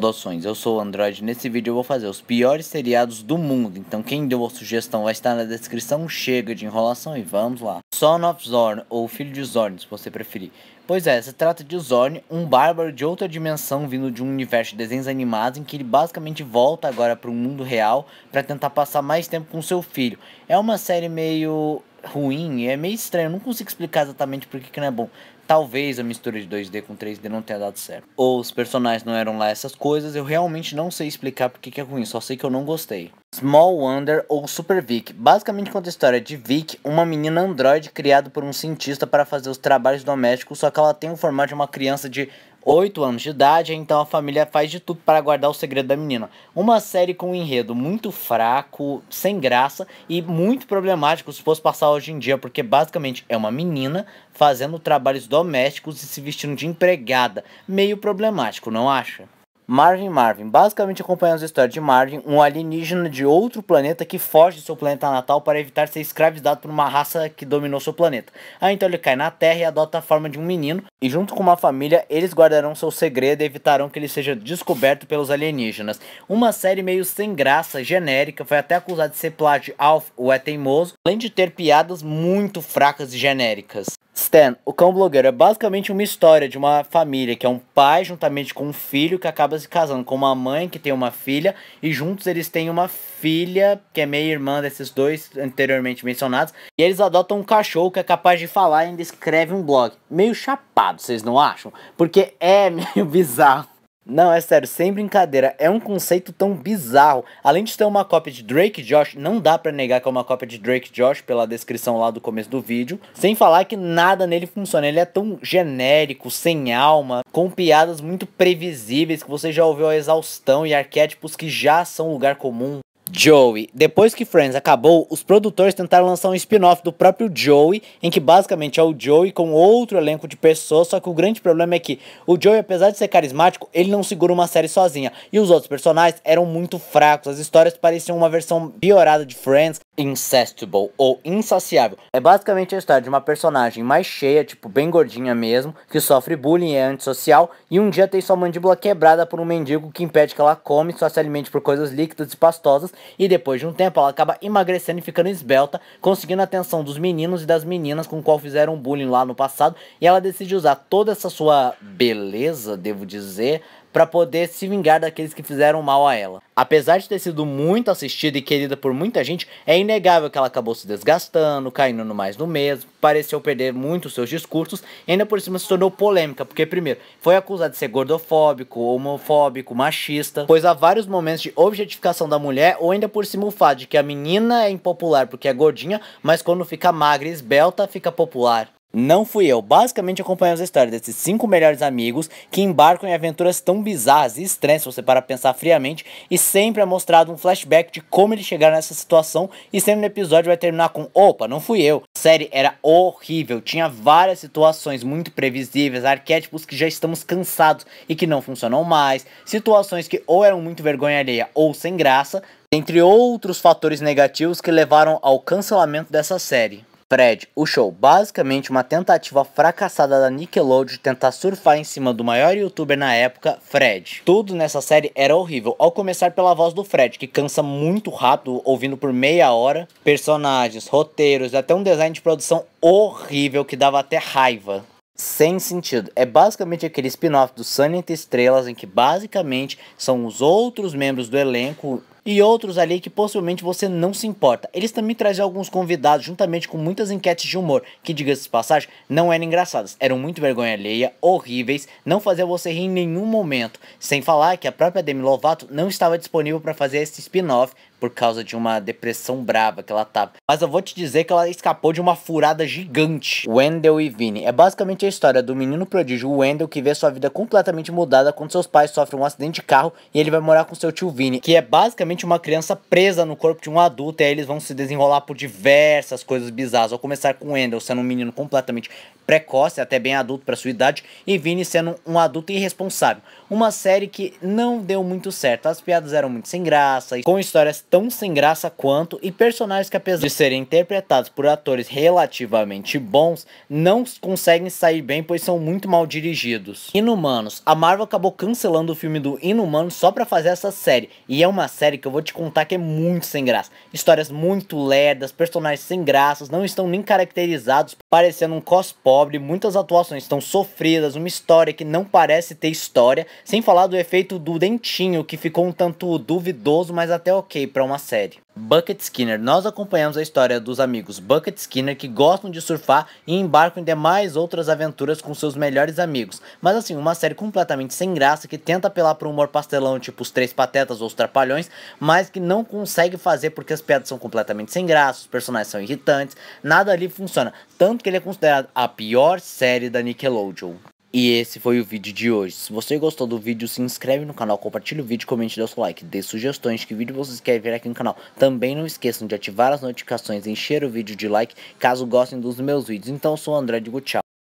Saudações, eu sou o Android nesse vídeo eu vou fazer os piores seriados do mundo, então quem deu a sugestão vai estar na descrição, chega de enrolação e vamos lá. Son of Zorn, ou Filho de Zorn, se você preferir. Pois é, se trata de Zorn, um bárbaro de outra dimensão vindo de um universo de desenhos animados em que ele basicamente volta agora para o mundo real para tentar passar mais tempo com seu filho. É uma série meio ruim, é meio estranho, eu não consigo explicar exatamente por que, que não é bom. Talvez a mistura de 2D com 3D não tenha dado certo. Ou os personagens não eram lá essas coisas, eu realmente não sei explicar por que, que é ruim, só sei que eu não gostei. Small Wonder ou Super Vic. Basicamente conta a história de Vic, uma menina androide criada por um cientista para fazer os trabalhos domésticos, só que ela tem o formato de uma criança de 8 anos de idade, então a família faz de tudo para guardar o segredo da menina. Uma série com um enredo muito fraco, sem graça e muito problemático se fosse passar hoje em dia, porque basicamente é uma menina fazendo trabalhos domésticos e se vestindo de empregada. Meio problemático, não acha? Marvin Marvin. Basicamente acompanhamos a história de Marvin, um alienígena de outro planeta que foge do seu planeta natal para evitar ser escravizado por uma raça que dominou seu planeta. Aí então ele cai na Terra e adota a forma de um menino, e junto com uma família, eles guardarão seu segredo e evitarão que ele seja descoberto pelos alienígenas. Uma série meio sem graça, genérica, foi até acusada de ser plágio Alf, o É Teimoso, além de ter piadas muito fracas e genéricas. Stan, o cão blogueiro é basicamente uma história de uma família que é um pai juntamente com um filho que acaba se casando com uma mãe que tem uma filha e juntos eles têm uma filha que é meio irmã desses dois anteriormente mencionados e eles adotam um cachorro que é capaz de falar e ainda escreve um blog. Meio chapado, vocês não acham? Porque é meio bizarro. Não, é sério, sem brincadeira, é um conceito tão bizarro. Além de ter uma cópia de Drake Josh, não dá para negar que é uma cópia de Drake Josh pela descrição lá do começo do vídeo. Sem falar que nada nele funciona, ele é tão genérico, sem alma, com piadas muito previsíveis que você já ouviu a exaustão e arquétipos que já são lugar comum. Joey. Depois que Friends acabou, os produtores tentaram lançar um spin-off do próprio Joey, em que basicamente é o Joey com outro elenco de pessoas, só que o grande problema é que o Joey, apesar de ser carismático, ele não segura uma série sozinha, e os outros personagens eram muito fracos, as histórias pareciam uma versão piorada de Friends, Incestible ou Insaciável. É basicamente a história de uma personagem mais cheia, tipo bem gordinha mesmo, que sofre bullying e é antissocial, e um dia tem sua mandíbula quebrada por um mendigo que impede que ela come, só se alimente por coisas líquidas e pastosas, e depois de um tempo ela acaba emagrecendo e ficando esbelta, conseguindo a atenção dos meninos e das meninas com qual fizeram bullying lá no passado, e ela decide usar toda essa sua beleza, devo dizer, para poder se vingar daqueles que fizeram mal a ela. Apesar de ter sido muito assistida e querida por muita gente, é inegável que ela acabou se desgastando, caindo no mais no mesmo, pareceu perder muito seus discursos e ainda por cima se tornou polêmica, porque primeiro, foi acusada de ser gordofóbico, homofóbico, machista, pois há vários momentos de objetificação da mulher ou ainda por cima o fato de que a menina é impopular porque é gordinha, mas quando fica magra e esbelta, fica popular. Não fui eu. Basicamente acompanhamos a história desses cinco melhores amigos que embarcam em aventuras tão bizarras e estranhas, se você para pensar friamente, e sempre é mostrado um flashback de como eles chegaram nessa situação, e sempre no episódio vai terminar com opa, não fui eu. A série era horrível, tinha várias situações muito previsíveis, arquétipos que já estamos cansados e que não funcionam mais, situações que ou eram muito vergonha alheia ou sem graça, entre outros fatores negativos que levaram ao cancelamento dessa série. Fred, o show, basicamente uma tentativa fracassada da Nickelodeon de tentar surfar em cima do maior youtuber na época, Fred. Tudo nessa série era horrível, ao começar pela voz do Fred, que cansa muito rápido, ouvindo por meia hora, personagens, roteiros, até um design de produção horrível que dava até raiva sem sentido. É basicamente aquele spin-off do Sunny Entre Estrelas, em que basicamente são os outros membros do elenco e outros ali que possivelmente você não se importa. Eles também traziam alguns convidados, juntamente com muitas enquetes de humor, que, diga-se de passagem, não eram engraçadas, eram muito vergonha alheia, horríveis, não fazia você rir em nenhum momento. Sem falar que a própria Demi Lovato não estava disponível para fazer esse spin-off por causa de uma depressão brava que ela tava. Mas eu vou te dizer que ela escapou de uma furada gigante. Wendell e Vini. É basicamente a história do menino prodígio Wendell que vê sua vida completamente mudada quando seus pais sofrem um acidente de carro e ele vai morar com seu tio Vini, que é basicamente uma criança presa no corpo de um adulto e aí eles vão se desenrolar por diversas coisas bizarras. Vou começar com Wendell sendo um menino completamente precoce, até bem adulto para sua idade, e Vini sendo um adulto irresponsável. Uma série que não deu muito certo. As piadas eram muito sem graça, com histórias tão sem graça quanto e personagens que apesar de serem interpretados por atores relativamente bons, não conseguem sair bem pois são muito mal dirigidos. Inumanos. A Marvel acabou cancelando o filme do Inumanos só para fazer essa série, e é uma série que eu vou te contar que é muito sem graça. Histórias muito lerdas, personagens sem graças, não estão nem caracterizados, parecendo um cos pobre, muitas atuações estão sofridas, uma história que não parece ter história, sem falar do efeito do dentinho que ficou um tanto duvidoso, mas até OK para uma série. Bucket Skinner. Nós acompanhamos a história dos amigos Bucket Skinner que gostam de surfar e embarcam em demais outras aventuras com seus melhores amigos. Mas assim, uma série completamente sem graça que tenta apelar para um humor pastelão tipo Os Três Patetas ou Os Trapalhões, mas que não consegue fazer porque as piadas são completamente sem graça, os personagens são irritantes, nada ali funciona. Tanto que ele é considerado a pior série da Nickelodeon. E esse foi o vídeo de hoje. Se você gostou do vídeo, se inscreve no canal, compartilhe o vídeo, comente dê seu like, dê sugestões, que vídeo vocês querem ver aqui no canal. Também não esqueçam de ativar as notificações, encher o vídeo de like, caso gostem dos meus vídeos. Então, eu sou o André, de tchau.